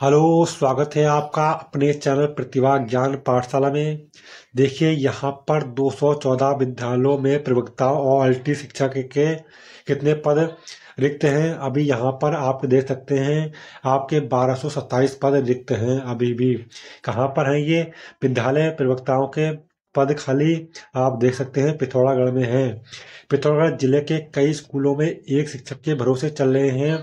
hello स्वागत है आपका अपने चैनल प्रतिभा ज्ञान पाठशाला में देखिए यहाँ पर 214 विद्यालयों में प्रवक्ता और अल्टी शिक्षा के, के कितने पद रिक्त हैं अभी यहाँ पर आप देख सकते हैं आपके 1227 पद रिक्त हैं अभी भी कहाँ पर हैं ये विद्यालय प्रवक्ताओं के पद खाली आप देख सकते हैं पिथौरागढ़ में है पिथौरागढ़ जिले के कई स्कूलों में एक शिक्षक के भरोसे चल रहे हैं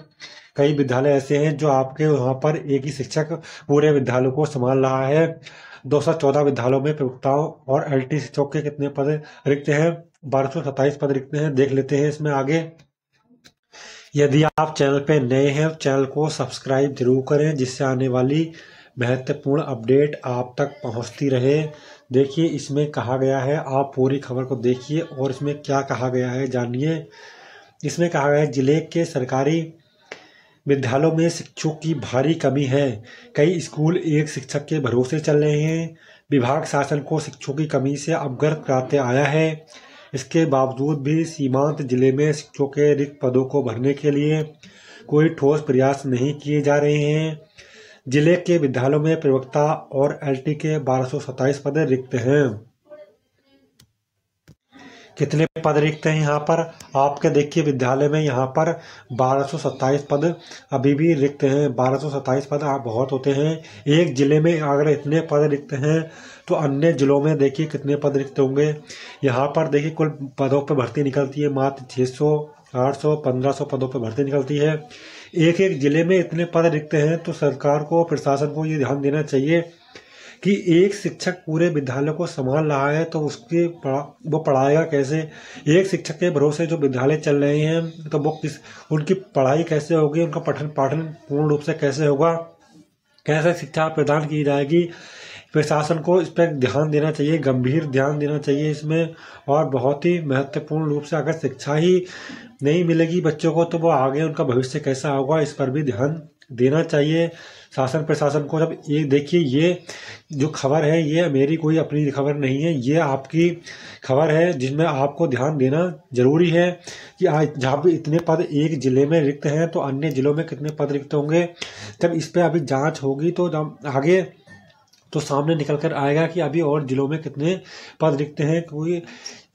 कई विद्यालय ऐसे हैं जो आपके वहां पर एक ही शिक्षक पूरे विद्यालय को संभाल रहा है 214 विद्यालयों में प्रवक्ताओं और एल टी शिक्षकों के कितने पद रिक्त हैं बारह पद रिक्त हैं देख लेते हैं इसमें आगे यदि आप चैनल पे नए हैं चैनल को सब्सक्राइब जरूर करें जिससे आने वाली महत्वपूर्ण अपडेट आप तक पहुंचती रहे देखिए इसमें कहा गया है आप पूरी खबर को देखिए और इसमें क्या कहा गया है जानिए इसमें कहा गया है जिले के सरकारी विद्यालयों में शिक्षकों की भारी कमी है कई स्कूल एक शिक्षक के भरोसे चल रहे हैं विभाग शासन को शिक्षकों की कमी से अवगत कराते आया है इसके बावजूद भी सीमांत जिले में शिक्षकों के रिक्त पदों को भरने के लिए कोई ठोस प्रयास नहीं किए जा रहे हैं जिले के विद्यालयों में प्रवक्ता और एलटी के बारह पद रिक्त हैं कितने पद रिक्त हैं यहाँ पर आपके देखिए विद्यालय में यहाँ पर 1227 पद अभी भी रिक्त हैं 1227 पद आप बहुत होते हैं एक जिले में अगर इतने पद रिक्त हैं तो अन्य जिलों में देखिए कितने पद रिक्त होंगे यहाँ पर देखिए कुल पदों पर भर्ती निकलती है मात्र 600 800 1500 पदों पर भर्ती निकलती है एक एक जिले में इतने पद रिक्त हैं तो सरकार को प्रशासन को ये ध्यान देना चाहिए कि एक शिक्षक पूरे विद्यालय को संभाल रहा है तो उसके पढ़ा वो पढ़ाएगा कैसे एक शिक्षक के भरोसे जो विद्यालय चल रहे हैं तो वो किस उनकी पढ़ाई कैसे होगी उनका पठन पाठन पूर्ण रूप से कैसे होगा कैसे शिक्षा प्रदान की जाएगी प्रशासन को इस पर ध्यान देना चाहिए गंभीर ध्यान देना चाहिए इसमें और बहुत ही महत्वपूर्ण रूप से अगर शिक्षा ही नहीं मिलेगी बच्चों को तो वो आगे उनका भविष्य कैसा होगा इस पर भी ध्यान देना चाहिए शासन प्रशासन को जब ये देखिए ये जो खबर है ये मेरी कोई अपनी खबर नहीं है ये आपकी खबर है जिसमें आपको ध्यान देना जरूरी है कि जहाँ भी इतने पद एक ज़िले में रिक्त हैं तो अन्य ज़िलों में कितने पद रिक्त होंगे जब इस पर अभी जांच होगी तो जब आगे तो सामने निकल कर आएगा कि अभी और जिलों में कितने पद रिक्त हैं क्योंकि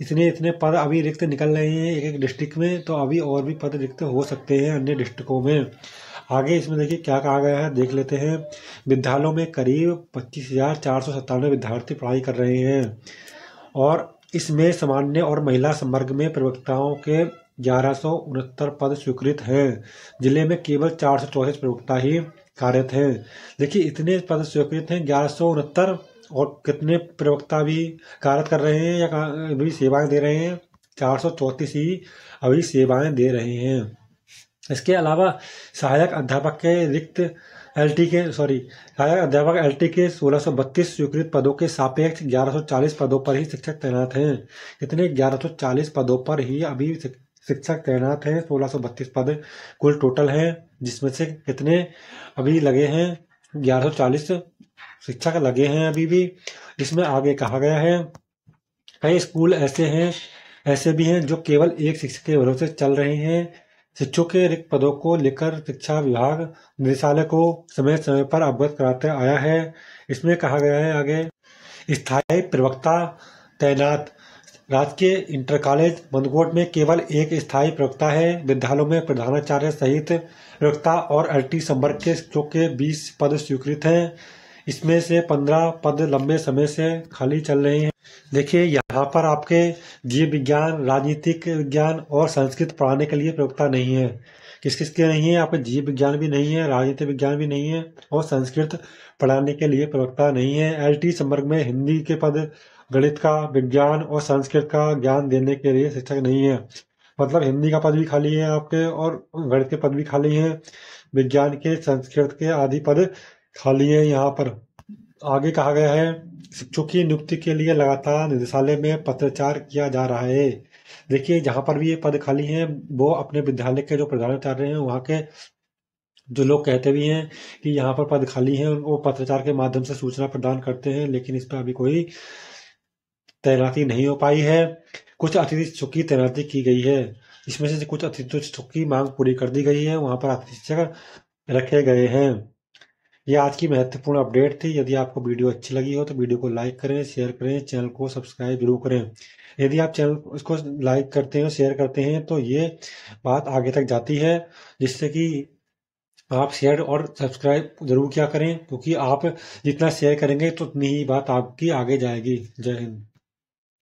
इतने इतने पद अभी रिक्त निकल रहे हैं एक एक डिस्ट्रिक्ट में तो अभी और भी पद रिक्त हो सकते हैं अन्य डिस्ट्रिक्टों में आगे इसमें देखिए क्या कहा गया है देख लेते हैं विद्यालयों में करीब पच्चीस हज़ार चार सौ सत्तानवे विद्यार्थी पढ़ाई कर रहे हैं और इसमें सामान्य और महिला संवर्ग में प्रवक्ताओं के ग्यारह पद स्वीकृत हैं जिले में केवल चार सौ प्रवक्ता ही कार्य है देखिए इतने पद स्वीकृत हैं ग्यारह सौ उनहत्तर और कितने प्रवक्ता भी कार्यरत कर रहे हैं या अभी सेवाएं दे रहे हैं चार सौ ही अभी सेवाएं दे रहे हैं इसके अलावा सहायक अध्यापक के रिक्त एलटी के सॉरी सहायक अध्यापक एलटी के 1632 स्वीकृत पदों के सापेक्ष 1140 पदों पर ही शिक्षक तैनात हैं इतने 1140 पदों पर ही अभी शिक्षक तैनात हैं बत्तीस पद कुल टोटल हैं जिसमें से कितने अभी लगे हैं चालीस शिक्षक लगे हैं अभी भी इसमें आगे कहा गया है कई स्कूल ऐसे हैं ऐसे भी हैं जो केवल एक शिक्षक के भरोसे चल रहे हैं शिक्षकों के रिक्त पदों को लेकर शिक्षा विभाग निदेशालय को समय समय पर अवगत कराते आया है इसमें कहा गया है आगे स्थायी प्रवक्ता तैनात राजकीय इंटर कॉलेज मंदकोट में केवल एक स्थायी प्रवक्ता है विद्यालयों में प्रधानाचार्य सहित प्रवक्ता और अल्टी संवर्ग के के बीस पद स्वीकृत हैं इसमें से पंद्रह पद लंबे समय से खाली चल रहे हैं देखिए यहाँ पर आपके जीव विज्ञान राजनीतिक विज्ञान और संस्कृत पढ़ाने के लिए प्रवक्ता नहीं है किस किस के नहीं है आपके जीव विज्ञान भी नहीं है राजनीतिक विज्ञान भी नहीं है और संस्कृत पढ़ाने के लिए प्रवक्ता नहीं है एल टी में हिंदी के पद गणित का विज्ञान और संस्कृत का ज्ञान देने के लिए शिक्षक नहीं है मतलब हिंदी का पद भी खाली है आपके और गणित के पद भी खाली हैं विज्ञान के संस्कृत के आदि पद खाली हैं यहाँ पर आगे कहा गया है शिक्षक की नियुक्ति के लिए लगातार निदेशालय में पत्राचार किया जा रहा है देखिए जहाँ पर भी ये पद खाली हैं वो अपने विद्यालय के जो प्रधानाचार्य हैं वहाँ के जो लोग कहते भी हैं कि यहाँ पर पद खाली हैं वो पत्राचार के माध्यम से सूचना प्रदान करते हैं लेकिन इस पर अभी कोई तैनाती नहीं हो पाई है कुछ अतिथि की तैनाती की गई है इसमें से कुछ अतिथि की मांग पूरी कर दी गई है वहाँ पर अतिथि रखे गए हैं यह आज की महत्वपूर्ण अपडेट थी यदि आपको वीडियो अच्छी लगी हो तो वीडियो को लाइक करें शेयर करें चैनल को सब्सक्राइब जरूर करें यदि आप चैनल इसको लाइक करते हैं शेयर करते हैं तो ये बात आगे तक जाती है जिससे कि आप शेयर और सब्सक्राइब जरूर किया करें क्योंकि आप जितना शेयर करेंगे तो उतनी ही बात आपकी आगे जाएगी जय हिंद